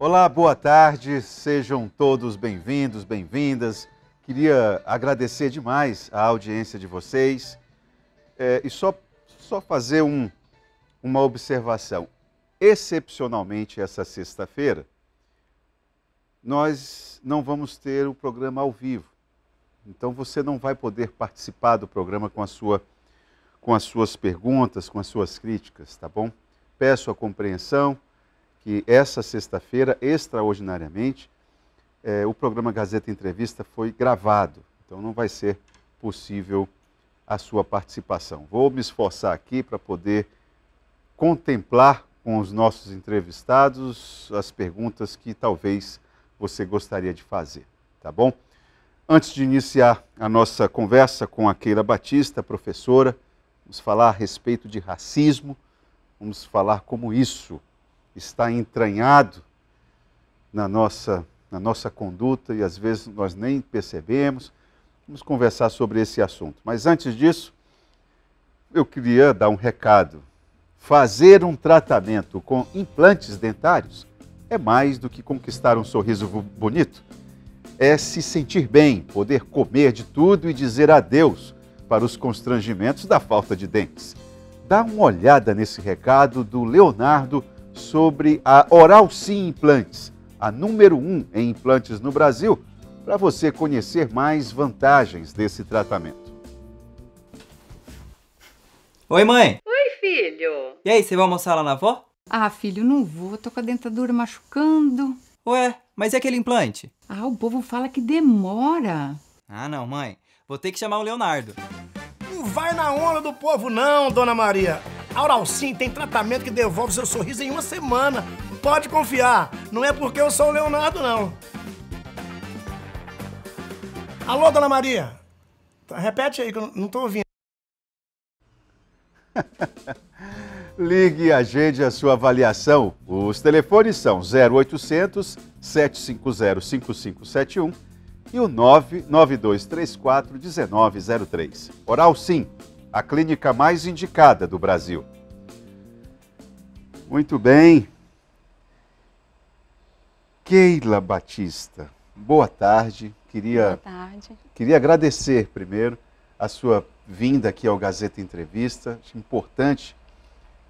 Olá, boa tarde, sejam todos bem-vindos, bem-vindas. Queria agradecer demais a audiência de vocês é, e só, só fazer um, uma observação. Excepcionalmente, essa sexta-feira, nós não vamos ter o programa ao vivo. Então, você não vai poder participar do programa com, a sua, com as suas perguntas, com as suas críticas, tá bom? Peço a compreensão que essa sexta-feira, extraordinariamente, é, o programa Gazeta Entrevista foi gravado. Então não vai ser possível a sua participação. Vou me esforçar aqui para poder contemplar com os nossos entrevistados as perguntas que talvez você gostaria de fazer, tá bom? Antes de iniciar a nossa conversa com a Keila Batista, professora, vamos falar a respeito de racismo, vamos falar como isso está entranhado na nossa, na nossa conduta e às vezes nós nem percebemos. Vamos conversar sobre esse assunto. Mas antes disso, eu queria dar um recado. Fazer um tratamento com implantes dentários é mais do que conquistar um sorriso bonito. É se sentir bem, poder comer de tudo e dizer adeus para os constrangimentos da falta de dentes. Dá uma olhada nesse recado do Leonardo sobre a Oral Sim Implantes, a número um em implantes no Brasil, para você conhecer mais vantagens desse tratamento. Oi, mãe! Oi, filho! E aí, você vai almoçar lá na avó? Ah, filho, não vou, tô com a dentadura machucando. Ué, mas e aquele implante? Ah, o povo fala que demora. Ah, não, mãe. Vou ter que chamar o Leonardo. Não vai na onda do povo, não, dona Maria sim tem tratamento que devolve seu sorriso em uma semana. Pode confiar, não é porque eu sou o Leonardo, não. Alô, dona Maria? Tá, repete aí, que eu não estou ouvindo. Ligue e agende a sua avaliação. Os telefones são 0800 750 5571 e o 99234 1903. Oral Sim, a clínica mais indicada do Brasil. Muito bem. Keila Batista, boa tarde. Queria, boa tarde. Queria agradecer primeiro a sua vinda aqui ao Gazeta Entrevista. Acho importante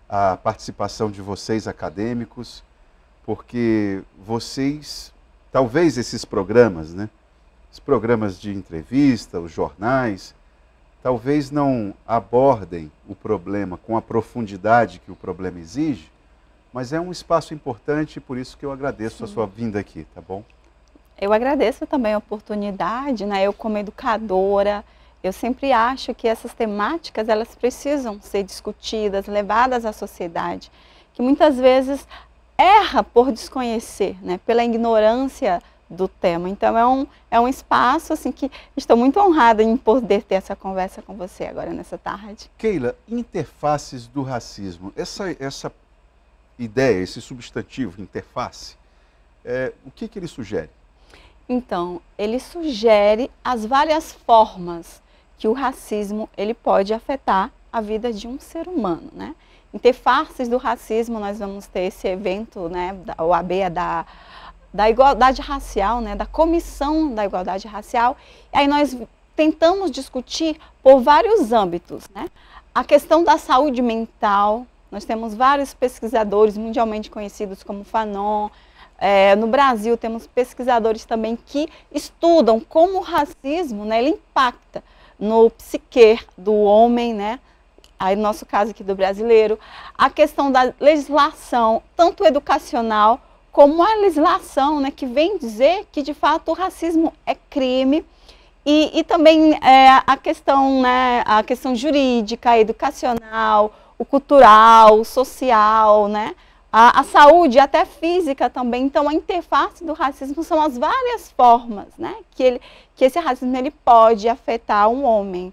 a participação de vocês acadêmicos, porque vocês, talvez esses programas, né? Os programas de entrevista, os jornais, talvez não abordem o problema com a profundidade que o problema exige, mas é um espaço importante, por isso que eu agradeço Sim. a sua vinda aqui, tá bom? Eu agradeço também a oportunidade, né? Eu como educadora, eu sempre acho que essas temáticas elas precisam ser discutidas, levadas à sociedade, que muitas vezes erra por desconhecer, né? Pela ignorância do tema. Então é um, é um espaço assim que estou muito honrada em poder ter essa conversa com você agora nessa tarde. Keila, interfaces do racismo. Essa, essa ideia, esse substantivo, interface, é, o que, que ele sugere? Então, ele sugere as várias formas que o racismo ele pode afetar a vida de um ser humano, né? Interfaces do racismo, nós vamos ter esse evento, né, o ABA da da igualdade racial, né, da comissão da igualdade racial. aí nós tentamos discutir por vários âmbitos, né? A questão da saúde mental, nós temos vários pesquisadores mundialmente conhecidos como Fanon. É, no Brasil temos pesquisadores também que estudam como o racismo, né, ele impacta no psique do homem, né? Aí no nosso caso aqui do brasileiro, a questão da legislação, tanto educacional como a legislação né, que vem dizer que de fato o racismo é crime e, e também é, a questão né, a questão jurídica, educacional, o cultural, o social, né, a, a saúde até física também. Então a interface do racismo são as várias formas né, que, ele, que esse racismo ele pode afetar um homem.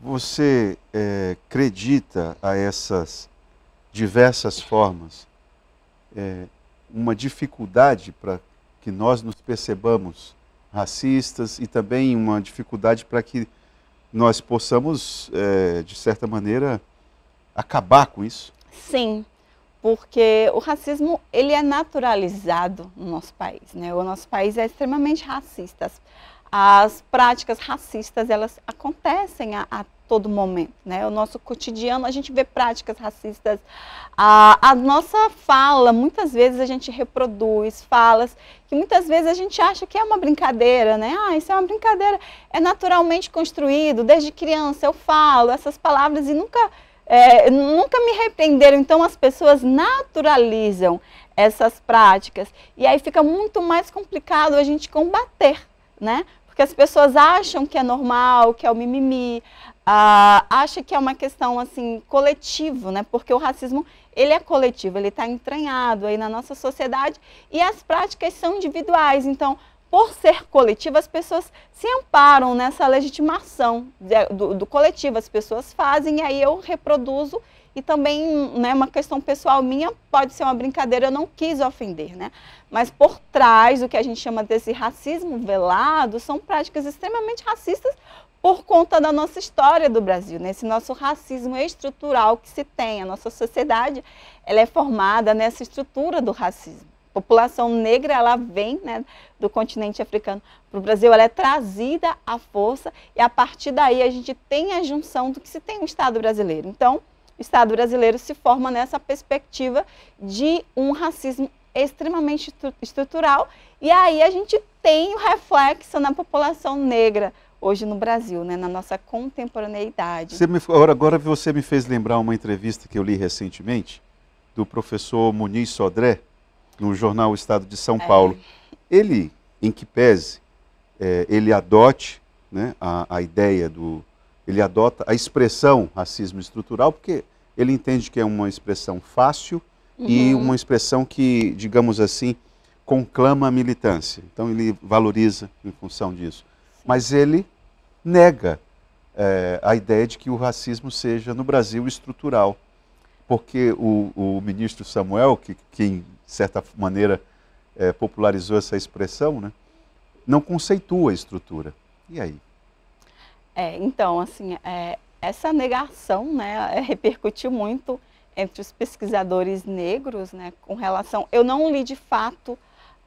Você é, acredita a essas diversas formas? É, uma dificuldade para que nós nos percebamos racistas e também uma dificuldade para que nós possamos, é, de certa maneira, acabar com isso? Sim, porque o racismo ele é naturalizado no nosso país. Né? O nosso país é extremamente racista. As práticas racistas elas acontecem até a todo momento, né? O nosso cotidiano, a gente vê práticas racistas, a, a nossa fala, muitas vezes a gente reproduz falas que muitas vezes a gente acha que é uma brincadeira, né? Ah, isso é uma brincadeira, é naturalmente construído, desde criança eu falo essas palavras e nunca... É, nunca me repreenderam, então as pessoas naturalizam essas práticas. E aí fica muito mais complicado a gente combater, né? Porque as pessoas acham que é normal, que é o mimimi, ah, acha que é uma questão assim coletivo, né? Porque o racismo ele é coletivo, ele está entranhado aí na nossa sociedade e as práticas são individuais. Então, por ser coletivo, as pessoas se amparam nessa legitimação do, do coletivo, as pessoas fazem e aí eu reproduzo e também né, uma questão pessoal minha pode ser uma brincadeira, eu não quis ofender, né? Mas por trás do que a gente chama desse racismo velado são práticas extremamente racistas por conta da nossa história do Brasil, nesse né? nosso racismo estrutural que se tem. A nossa sociedade ela é formada nessa estrutura do racismo. A população negra ela vem né, do continente africano para o Brasil, ela é trazida à força e a partir daí a gente tem a junção do que se tem no Estado brasileiro. Então, o Estado brasileiro se forma nessa perspectiva de um racismo extremamente estrutural e aí a gente tem o reflexo na população negra hoje no Brasil, né, na nossa contemporaneidade. Você me, agora você me fez lembrar uma entrevista que eu li recentemente do professor Muniz Sodré, no jornal Estado de São é. Paulo. Ele, em que pese, é, ele adote né, a, a ideia do... Ele adota a expressão racismo estrutural, porque ele entende que é uma expressão fácil uhum. e uma expressão que, digamos assim, conclama a militância. Então ele valoriza em função disso. Mas ele nega é, a ideia de que o racismo seja no Brasil estrutural. Porque o, o ministro Samuel, que, que em certa maneira é, popularizou essa expressão, né, não conceitua a estrutura. E aí? É, então, assim, é, essa negação né, é, repercutiu muito entre os pesquisadores negros né, com relação. Eu não li de fato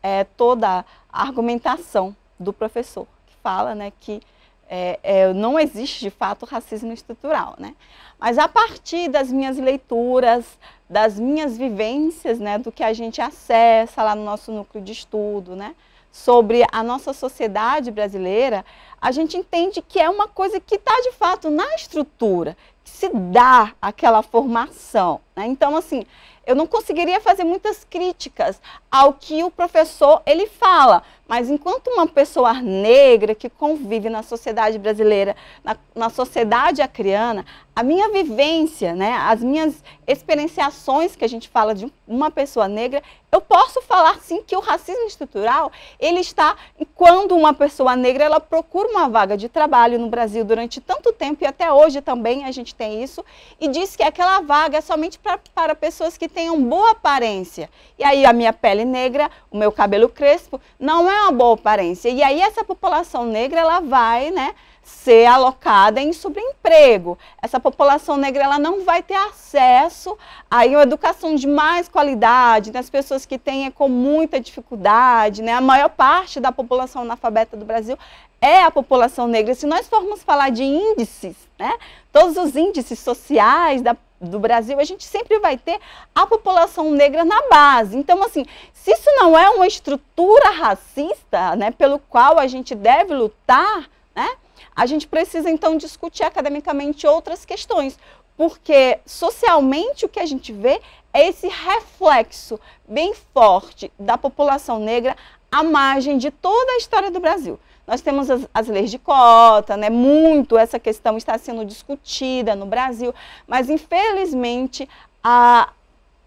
é, toda a argumentação do professor, que fala né, que é, é, não existe de fato racismo estrutural, né? Mas a partir das minhas leituras, das minhas vivências, né, do que a gente acessa lá no nosso núcleo de estudo, né, sobre a nossa sociedade brasileira, a gente entende que é uma coisa que está de fato na estrutura, que se dá aquela formação. Né? Então, assim, eu não conseguiria fazer muitas críticas ao que o professor ele fala, mas enquanto uma pessoa negra que convive na sociedade brasileira, na, na sociedade acriana, a minha vivência, né, as minhas experienciações que a gente fala de uma pessoa negra, eu posso falar sim que o racismo estrutural, ele está quando uma pessoa negra ela procura uma vaga de trabalho no Brasil durante tanto tempo e até hoje também a gente tem isso e diz que aquela vaga é somente pra, para pessoas que tenham boa aparência. E aí a minha pele negra, o meu cabelo crespo não é uma boa aparência. E aí essa população negra ela vai, né, ser alocada em subemprego. Essa população negra ela não vai ter acesso a uma educação de mais qualidade, né? as pessoas que têm é com muita dificuldade, né? a maior parte da população analfabeta do Brasil é a população negra. Se nós formos falar de índices, né? todos os índices sociais da do Brasil, a gente sempre vai ter a população negra na base. Então, assim, se isso não é uma estrutura racista, né, pelo qual a gente deve lutar, né, a gente precisa então discutir academicamente outras questões, porque socialmente o que a gente vê é esse reflexo bem forte da população negra à margem de toda a história do Brasil. Nós temos as, as, leis de cota, né? Muito essa questão está sendo discutida no Brasil, mas infelizmente a,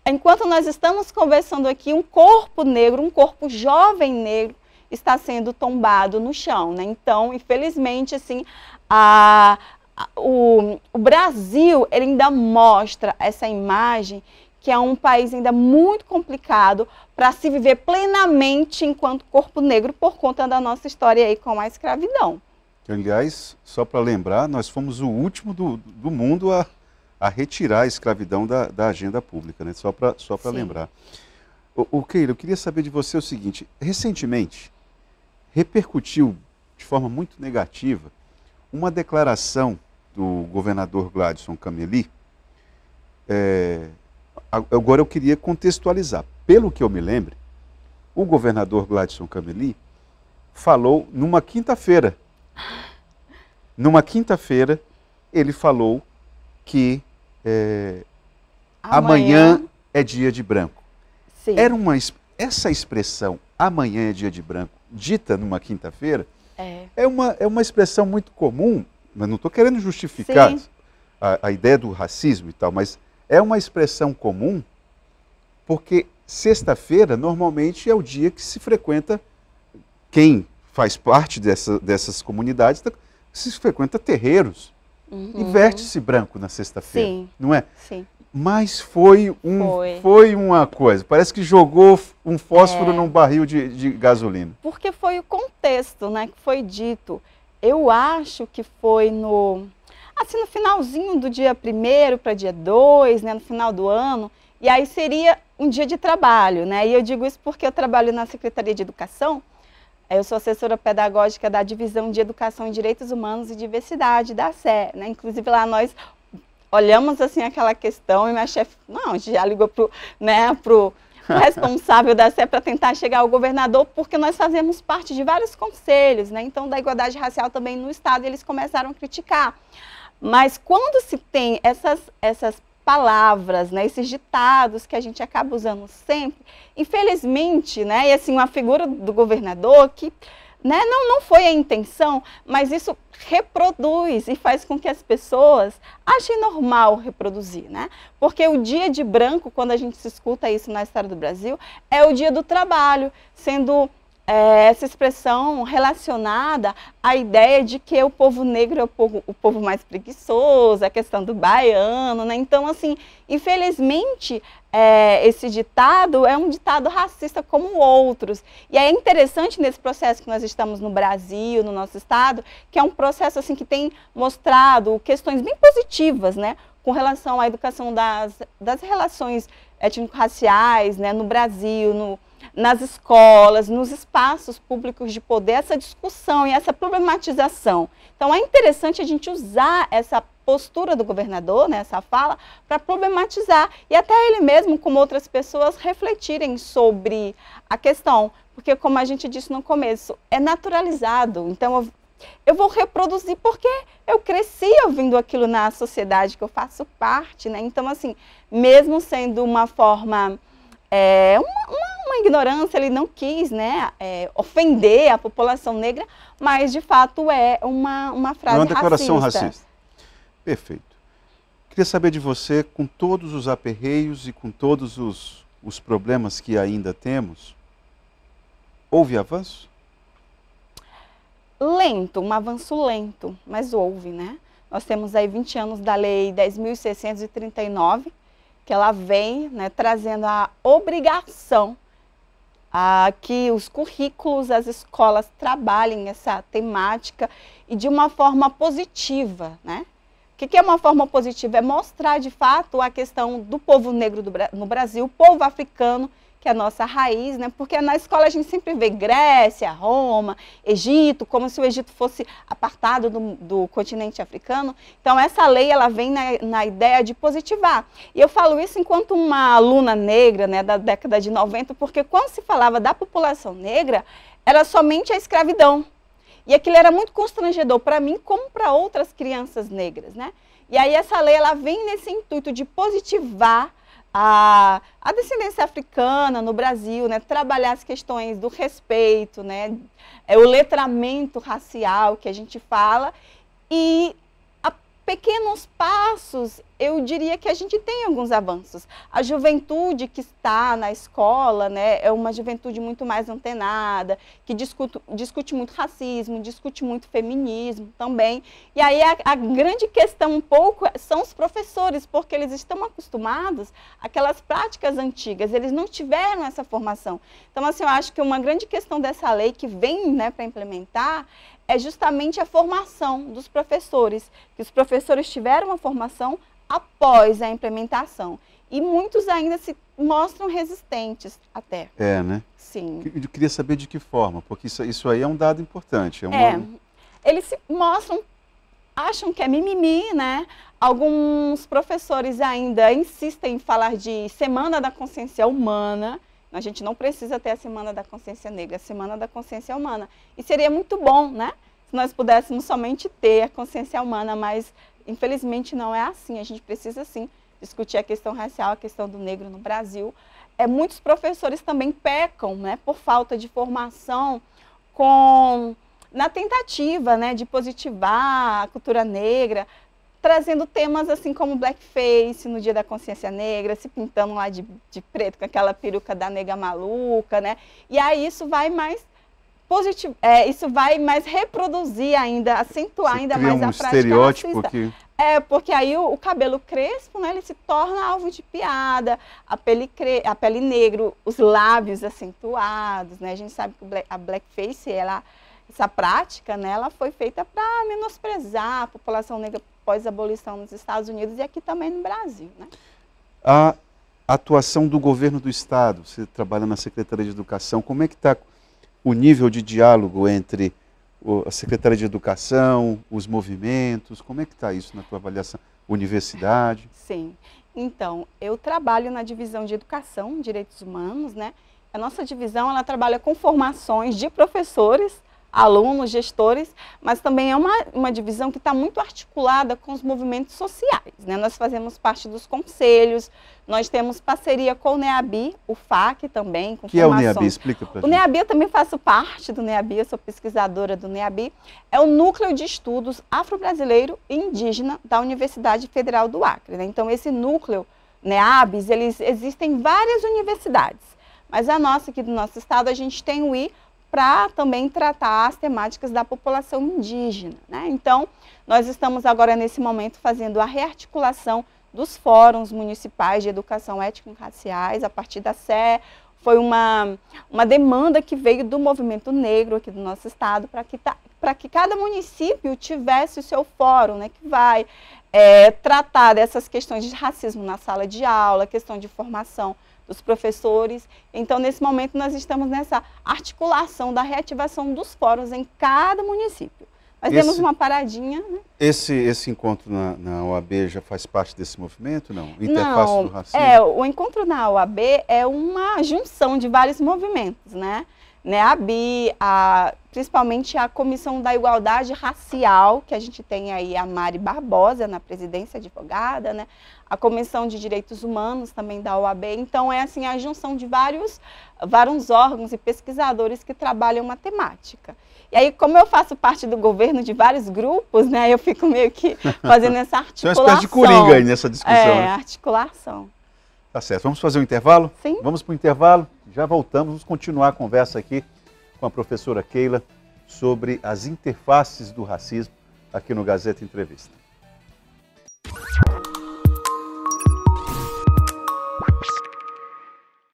enquanto nós estamos conversando aqui, um corpo negro, um corpo jovem negro está sendo tombado no chão, né? Então, infelizmente, assim, a, a, o, o Brasil ele ainda mostra essa imagem que é um país ainda muito complicado para se viver plenamente enquanto corpo negro por conta da nossa história aí com a escravidão. Aliás, só para lembrar, nós fomos o último do, do mundo a, a retirar a escravidão da, da agenda pública, né? Só para só lembrar. O, o Keira, eu queria saber de você o seguinte: recentemente, repercutiu de forma muito negativa uma declaração do governador Gladson Cameli. É, agora eu queria contextualizar. Pelo que eu me lembro, o governador Gladson Cameli falou numa quinta-feira. Numa quinta-feira, ele falou que é, amanhã... amanhã... é dia de branco. Sim. Era uma, essa expressão, amanhã é dia de branco, dita numa quinta-feira, é. é. uma, é uma expressão muito comum, mas não estou querendo justificar a, a ideia do racismo e tal, mas é uma expressão comum porque sexta-feira normalmente é o dia que se frequenta quem faz parte dessa, dessas comunidades, tá, se frequenta terreiros. Uhum. E veste-se branco na sexta-feira, não é? Sim. Mas foi, um, foi. foi. uma coisa. Parece que jogou um fósforo é. num barril de, de, gasolina. Porque foi o contexto né, que foi dito. Eu acho que foi no. Assim, no finalzinho do dia primeiro para dia 2, né, no final do ano. E aí seria um dia de trabalho, né? E eu digo isso porque eu trabalho na Secretaria de Educação. Eu sou assessora pedagógica da Divisão de Educação e Direitos Humanos e Diversidade da SE. Né? Inclusive lá nós olhamos assim aquela questão e minha chefe, não, já ligou para né, pro responsável da CE para tentar chegar ao governador, porque nós fazemos parte de vários conselhos, né? Então, da igualdade racial também no estado, eles começaram a criticar. Mas quando se tem essas essas palavras, né, esses ditados que a gente acaba usando sempre, infelizmente, né, e assim uma figura do governador que né? Não, não foi a intenção, mas isso reproduz e faz com que as pessoas achem normal reproduzir, né? Porque o dia de branco, quando a gente se escuta isso na história do Brasil, é o dia do trabalho, sendo é, essa expressão relacionada à ideia de que o povo negro é o povo, o povo mais preguiçoso, a questão do baiano, né? Então, assim, infelizmente, é, esse ditado é um ditado racista como outros. E é interessante nesse processo que nós estamos no Brasil, no nosso estado, que é um processo assim que tem mostrado questões bem positivas, né? Com relação à educação das, das relações étnico-raciais, né? No Brasil, no nas escolas, nos espaços públicos de poder, essa discussão e essa problematização. Então, é interessante a gente usar essa postura do governador, né, essa fala, para problematizar e até ele mesmo, como outras pessoas, refletirem sobre a questão. Porque, como a gente disse no começo, é naturalizado. Então, eu, eu vou reproduzir porque eu cresci ouvindo aquilo na sociedade que eu faço parte. Né? Então, assim, mesmo sendo uma forma, é, uma, uma ignorância, ele não quis né, é, ofender a população negra, mas de fato é uma, uma frase racista. É uma declaração racista. racista. Perfeito. Queria saber de você, com todos os aperreios e com todos os, os problemas que ainda temos, houve avanço? Lento, um avanço lento, mas houve, né? Nós temos aí 20 anos da Lei 10.639, que ela vem né, trazendo a obrigação ah, que os currículos, as escolas trabalhem essa temática e de uma forma positiva, né? O que, que é uma forma positiva? É mostrar de fato a questão do povo negro do, no Brasil, povo africano, que é a nossa raiz, né? Porque na escola a gente sempre vê Grécia, Roma, Egito, como se o Egito fosse apartado do, do continente africano. Então essa lei ela vem na, na, ideia de positivar. E eu falo isso enquanto uma aluna negra, né, da década de 90, porque quando se falava da população negra, era somente a escravidão. E aquilo era muito constrangedor para mim, como para outras crianças negras, né? E aí essa lei ela vem nesse intuito de positivar a, a descendência africana no Brasil, né, trabalhar as questões do respeito, né, é o letramento racial que a gente fala e pequenos passos, eu diria que a gente tem alguns avanços. A juventude que está na escola né, é uma juventude muito mais antenada, que discute, discute muito racismo, discute muito feminismo também. E aí a, a grande questão um pouco é, são os professores, porque eles estão acostumados àquelas práticas antigas, eles não tiveram essa formação. Então, assim, eu acho que uma grande questão dessa lei que vem né, para implementar é justamente a formação dos professores, que os professores tiveram uma formação após a implementação. E muitos ainda se mostram resistentes até. É, né? Sim. Eu queria saber de que forma, porque isso, isso aí é um dado importante. É, é. Eles se mostram, acham que é mimimi, né? Alguns professores ainda insistem em falar de Semana da Consciência Humana, a gente não precisa ter a Semana da Consciência Negra, a Semana da Consciência Humana. E seria muito bom, né? Se nós pudéssemos somente ter a consciência humana, mas infelizmente não é assim. A gente precisa sim discutir a questão racial, a questão do negro no Brasil. É, muitos professores também pecam, né, por falta de formação com na tentativa né, de positivar a cultura negra, trazendo temas assim como blackface no Dia da Consciência Negra, se pintando lá de, de preto com aquela peruca da nega maluca, né? E aí isso vai mais positivo, é, isso vai mais reproduzir ainda, acentuar Você ainda mais um a prática estereótipo Que... É, porque aí o, o, cabelo crespo, né, ele se torna alvo de piada, a pele, cre... a pele negro, os lábios acentuados, né? A gente sabe que a blackface, ela, essa prática, né, ela foi feita para menosprezar a população negra pós-abolição nos Estados Unidos e aqui também no Brasil. Né? A atuação do governo do Estado, você trabalha na Secretaria de Educação, como é que está o nível de diálogo entre a Secretaria de Educação, os movimentos, como é que está isso na tua avaliação? Universidade? Sim. Então, eu trabalho na divisão de educação, direitos humanos, né? A nossa divisão, ela trabalha com formações de professores alunos, gestores, mas também é uma, uma divisão que está muito articulada com os movimentos sociais. Né? Nós fazemos parte dos conselhos, nós temos parceria com o NEABI, o FAC também. Com que é o NEABI? Explica para O gente. NEABI, eu também faço parte do NEABI, eu sou pesquisadora do NEABI. É o Núcleo de Estudos Afro-Brasileiro e Indígena da Universidade Federal do Acre. Né? Então, esse núcleo Neabis, eles existem várias universidades. Mas a nossa aqui do nosso estado, a gente tem o I, para também tratar as temáticas da população indígena. Né? Então, nós estamos agora nesse momento fazendo a rearticulação dos fóruns municipais de educação étnico-raciais a partir da SE. Foi uma, uma demanda que veio do movimento negro aqui do nosso estado para que, tá, que cada município tivesse o seu fórum, né, que vai é, tratar dessas questões de racismo na sala de aula, questão de formação dos professores. Então, nesse momento, nós estamos nessa articulação da reativação dos fóruns em cada município. Nós esse, demos uma paradinha. Né? Esse, esse encontro na, na OAB já faz parte desse movimento, não? Interface não, do racismo? É, o encontro na OAB é uma junção de vários movimentos, né? né, a BI, a, principalmente a Comissão da Igualdade Racial, que a gente tem aí a Mari Barbosa na presidência advogada, né, a Comissão de Direitos Humanos também da OAB. Então, é assim a junção de vários, vários órgãos e pesquisadores que trabalham uma temática. E aí, como eu faço parte do governo de vários grupos, né, eu fico meio que fazendo essa articulação. Você é uma espécie de coringa aí nessa discussão. É, né? articulação. Tá certo. Vamos fazer um intervalo? Sim. Vamos para o intervalo? Já voltamos, vamos continuar a conversa aqui com a professora Keila sobre as interfaces do racismo aqui no Gazeta Entrevista.